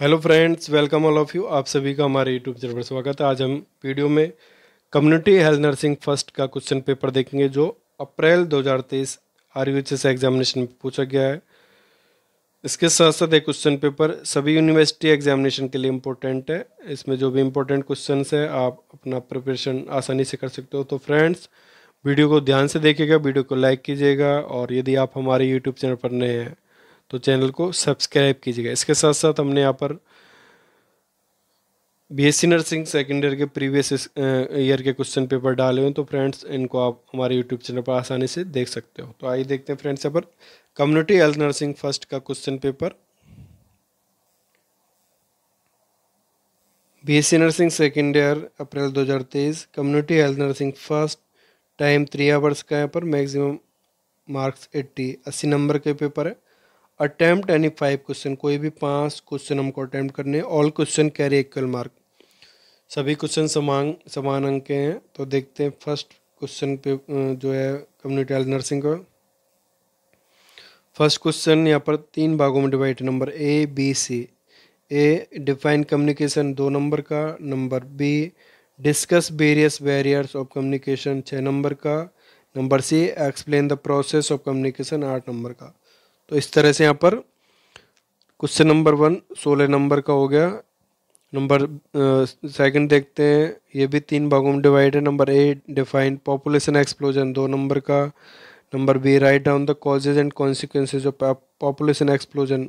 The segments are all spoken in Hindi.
Hello friends welcome all of you आप सभी का हमारे यूट्यूब चैनल पर स्वागत है आज हम वीडियो में कम्युनिटी हेल्थ नर्सिंग फर्स्ट का क्वेश्चन पेपर देखेंगे जो अप्रैल 2023 यू एग्जामिनेशन में पूछा गया है इसके साथ साथ एक क्वेश्चन पेपर सभी यूनिवर्सिटी एग्जामिनेशन के लिए इम्पोर्टेंट है इसमें जो भी इम्पोर्टेंट क्वेश्चन है आप अपना प्रिपरेशन आसानी से कर सकते हो तो फ्रेंड्स वीडियो को ध्यान से देखिएगा वीडियो को लाइक कीजिएगा और यदि आप हमारे यूट्यूब चैनल पर नए हैं तो चैनल को सब्सक्राइब कीजिएगा इसके साथ साथ हमने यहाँ पर बीएससी नर्सिंग सेकेंड ईयर के प्रीवियस ईयर के क्वेश्चन पेपर डाले हुए तो फ्रेंड्स इनको आप हमारे यूट्यूब चैनल पर आसानी से देख सकते हो तो आइए देखते हैं फ्रेंड्स यहाँ पर कम्युनिटी हेल्थ नर्सिंग फर्स्ट का question paper BSc nursing second year April 2023 community health nursing first time three hours का यहाँ पर मैक्सिमम मार्क्स 80 अस्सी नंबर के पेपर है अटैम्प्ट एनी फाइव क्वेश्चन कोई भी पांच क्वेश्चन हमको अटैम्प्ट करने all question carry equal mark सभी क्वेश्चन समान समान अंक के हैं तो देखते हैं फर्स्ट क्वेश्चन पे अं, जो है कम्युनिटी हेल्थ नर्सिंग का फर्स्ट क्वेश्चन यहाँ पर तीन भागों में divide number A B C A define communication दो नंबर का number B discuss various barriers of communication छः नंबर का number C explain the process of communication आठ नंबर का तो इस तरह से यहाँ पर क्वेश्चन नंबर वन सोलह नंबर का हो गया नंबर सेकंड देखते हैं ये भी तीन भागों में डिवाइड है number A define population explosion दो नंबर का number B write down the causes and consequences of population explosion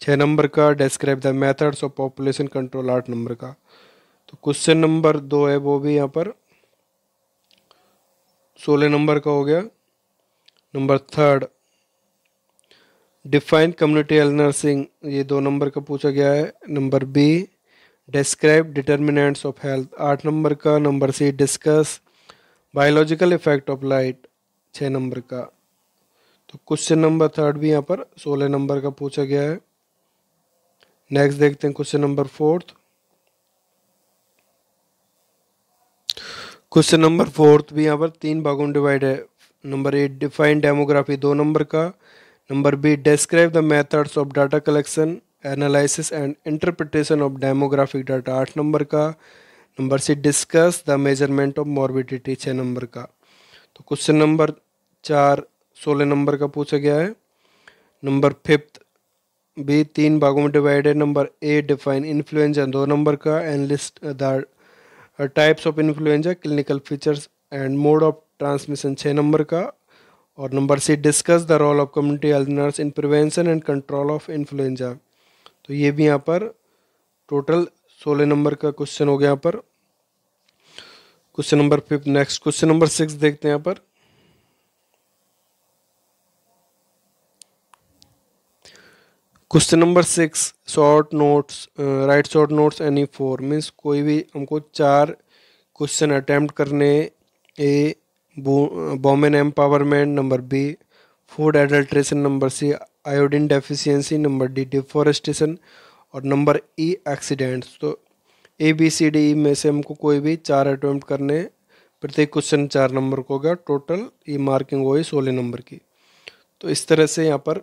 छः नंबर का describe the methods of population control आठ नंबर का तो क्वेश्चन नंबर दो है वो भी यहाँ पर सोलह नंबर का हो गया number third defined community health nursing ये दो नंबर का पूछा गया है number B describe determinants of health आठ नंबर का number C discuss biological effect of light छः नंबर का तो क्वेश्चन नंबर थर्ड भी यहाँ पर सोलह नंबर का पूछा गया है नेक्स्ट देखते हैं question number fourth question number fourth भी यहाँ पर तीन भागों में डिवाइड है नंबर एट डिफाइन डेमोग्राफी दो नंबर का Number B. Describe the methods of data collection, analysis and interpretation of demographic data. आठ नंबर का number C discuss the measurement of morbidity छः नंबर का तो क्वेश्चन नंबर चार सोलह नंबर का पूछा गया है नंबर फिफ्थ भी तीन भागों में डिवाइड है नंबर ए डिफाइन इन्फ्लुएंजा दो नंबर का and list the types of influenza clinical features and mode of transmission छः नंबर का और number C discuss the role of community health nurse in prevention and control of influenza तो ये भी यहाँ पर टोटल सोलह नंबर का क्वेश्चन हो गया यहाँ पर question number fifth next question number six देखते हैं यहाँ पर question number six short notes write short notes any four means कोई भी हमको चार क्वेश्चन अटैम्प्ट करने A women empowerment number B food adulteration number C iodine deficiency number D deforestation और नंबर ई एक्सीडेंट्स तो A B C D E में से हमको कोई भी चार अटैम्प्ट करने प्रत्येक क्वेश्चन चार नंबर को होगा टोटल ये मार्किंग गई सोलह नंबर की तो इस तरह से यहाँ पर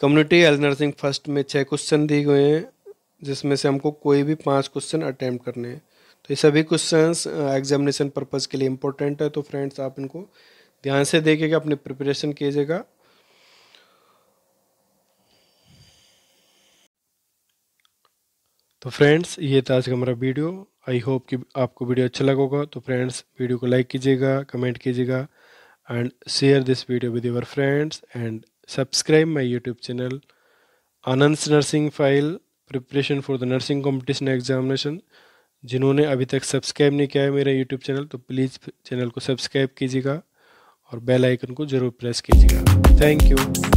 कम्युनिटी हेल्थ नर्सिंग फर्स्ट में छः क्वेश्चन दिए गए हैं जिसमें से हमको कोई भी पांच क्वेश्चन अटैम्प्ट करने हैं तो ये सभी क्वेश्चंस एग्जामिनेशन पर्पज़ के लिए इंपॉर्टेंट है तो फ्रेंड्स आप इनको ध्यान से देखिएगा अपने प्रिपरेशन कीजिएगा तो फ्रेंड्स ये था आज का हमारा वीडियो आई होप कि आपको वीडियो अच्छा लगा होगा तो फ्रेंड्स वीडियो को लाइक कीजिएगा कमेंट कीजिएगा and share this video with your friends and subscribe my YouTube channel anand's nursing file preparation for the nursing competition examination जिन्होंने अभी तक सब्सक्राइब नहीं किया है मेरा यूट्यूब चैनल तो प्लीज़ चैनल को सब्सक्राइब कीजिएगा और बेल आइकन को ज़रूर प्रेस कीजिएगा थैंक यू